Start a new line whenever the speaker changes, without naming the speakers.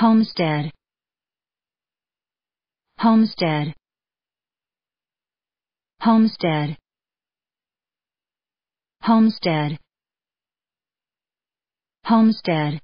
homestead homestead homestead homestead homestead